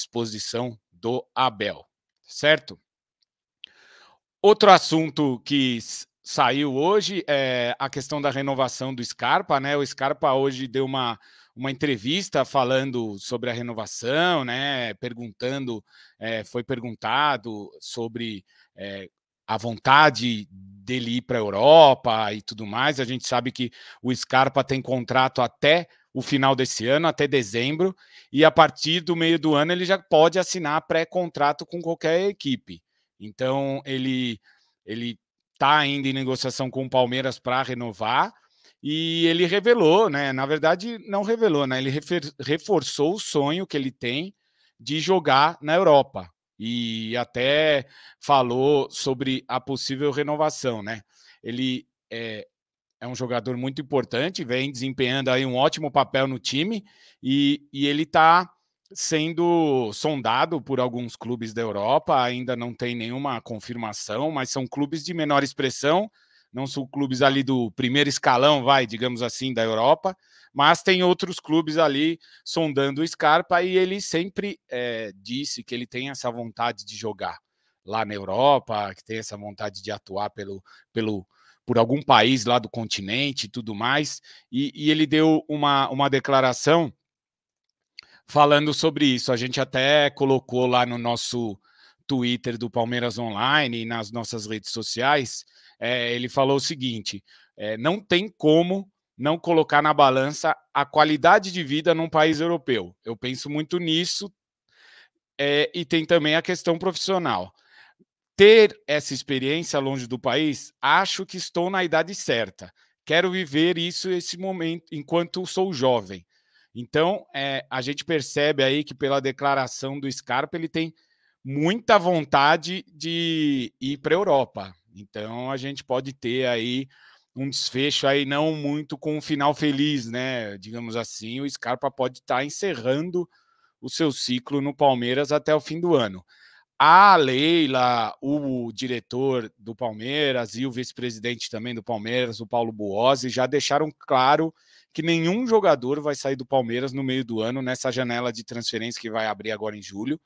disposição do Abel, certo? Outro assunto que saiu hoje é a questão da renovação do Scarpa, né? O Scarpa hoje deu uma, uma entrevista falando sobre a renovação, né? Perguntando, é, foi perguntado sobre é, a vontade dele ir para a Europa e tudo mais. A gente sabe que o Scarpa tem contrato até o final desse ano, até dezembro, e a partir do meio do ano ele já pode assinar pré-contrato com qualquer equipe. Então ele ele está ainda em negociação com o Palmeiras para renovar e ele revelou, né? Na verdade, não revelou, né? Ele reforçou o sonho que ele tem de jogar na Europa e até falou sobre a possível renovação, né? Ele é, é um jogador muito importante, vem desempenhando aí um ótimo papel no time e, e ele está sendo sondado por alguns clubes da Europa, ainda não tem nenhuma confirmação, mas são clubes de menor expressão, não são clubes ali do primeiro escalão, vai, digamos assim, da Europa, mas tem outros clubes ali sondando o Scarpa e ele sempre é, disse que ele tem essa vontade de jogar lá na Europa, que tem essa vontade de atuar pelo, pelo por algum país lá do continente e tudo mais, e, e ele deu uma, uma declaração falando sobre isso. A gente até colocou lá no nosso Twitter do Palmeiras Online e nas nossas redes sociais. É, ele falou o seguinte: é, não tem como não colocar na balança a qualidade de vida num país europeu. Eu penso muito nisso. É, e tem também a questão profissional ter essa experiência longe do país, acho que estou na idade certa. Quero viver isso, esse momento, enquanto sou jovem. Então, é, a gente percebe aí que pela declaração do Scarpa, ele tem muita vontade de ir para a Europa. Então, a gente pode ter aí um desfecho aí não muito com um final feliz, né? Digamos assim, o Scarpa pode estar tá encerrando o seu ciclo no Palmeiras até o fim do ano a Leila, o diretor do Palmeiras e o vice-presidente também do Palmeiras, o Paulo Buozzi, já deixaram claro que nenhum jogador vai sair do Palmeiras no meio do ano, nessa janela de transferência que vai abrir agora em julho.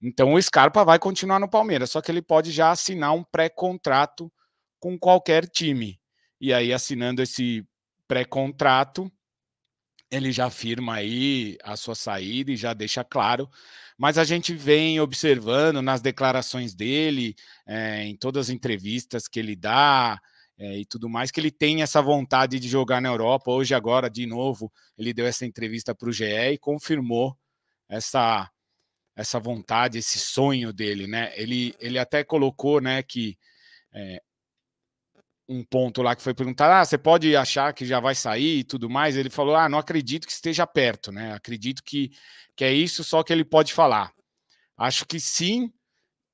Então o Scarpa vai continuar no Palmeiras, só que ele pode já assinar um pré-contrato com qualquer time. E aí, assinando esse pré-contrato, ele já afirma aí a sua saída e já deixa claro, mas a gente vem observando nas declarações dele, é, em todas as entrevistas que ele dá é, e tudo mais, que ele tem essa vontade de jogar na Europa. Hoje, agora, de novo, ele deu essa entrevista para o GE e confirmou essa essa vontade, esse sonho dele, né? Ele, ele até colocou, né, que é, um ponto lá que foi perguntado: ah, você pode achar que já vai sair e tudo mais? Ele falou: ah, não acredito que esteja perto, né? Acredito que, que é isso só que ele pode falar. Acho que sim,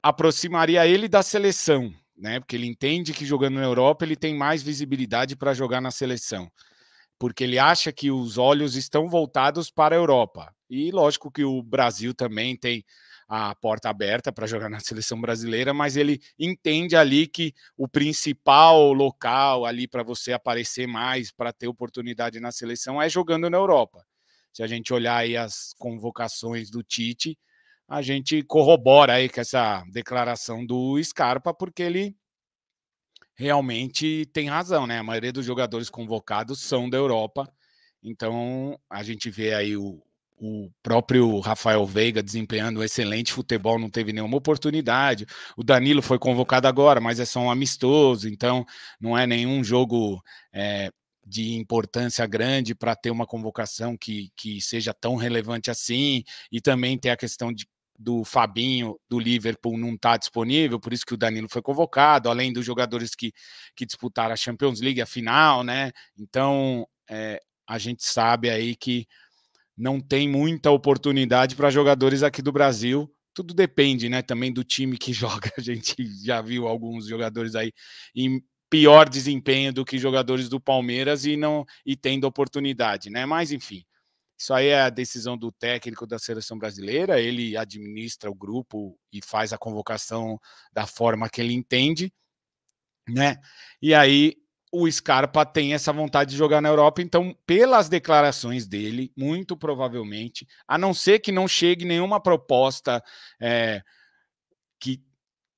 aproximaria ele da seleção, né? Porque ele entende que jogando na Europa ele tem mais visibilidade para jogar na seleção, porque ele acha que os olhos estão voltados para a Europa. E lógico que o Brasil também tem a porta aberta para jogar na seleção brasileira, mas ele entende ali que o principal local ali para você aparecer mais, para ter oportunidade na seleção, é jogando na Europa. Se a gente olhar aí as convocações do Tite, a gente corrobora aí com essa declaração do Scarpa, porque ele realmente tem razão, né? A maioria dos jogadores convocados são da Europa. Então, a gente vê aí o, o próprio Rafael Veiga desempenhando um excelente futebol, não teve nenhuma oportunidade. O Danilo foi convocado agora, mas é só um amistoso, então não é nenhum jogo é, de importância grande para ter uma convocação que, que seja tão relevante assim. E também tem a questão de do Fabinho do Liverpool não estar tá disponível, por isso que o Danilo foi convocado, além dos jogadores que, que disputaram a Champions League, a final, né? Então é, a gente sabe aí que não tem muita oportunidade para jogadores aqui do Brasil. Tudo depende, né? Também do time que joga. A gente já viu alguns jogadores aí em pior desempenho do que jogadores do Palmeiras e não e tendo oportunidade, né? Mas enfim, isso aí é a decisão do técnico da seleção brasileira. Ele administra o grupo e faz a convocação da forma que ele entende, né? E aí o Scarpa tem essa vontade de jogar na Europa, então, pelas declarações dele, muito provavelmente, a não ser que não chegue nenhuma proposta é, que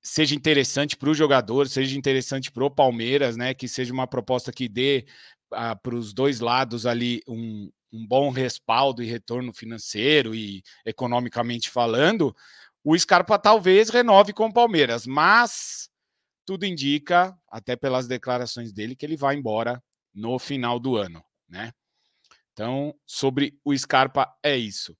seja interessante para o jogador, seja interessante para o Palmeiras, né? Que seja uma proposta que dê ah, para os dois lados ali um, um bom respaldo e retorno financeiro e economicamente falando. O Scarpa talvez renove com o Palmeiras, mas tudo indica, até pelas declarações dele, que ele vai embora no final do ano, né? Então, sobre o Scarpa é isso.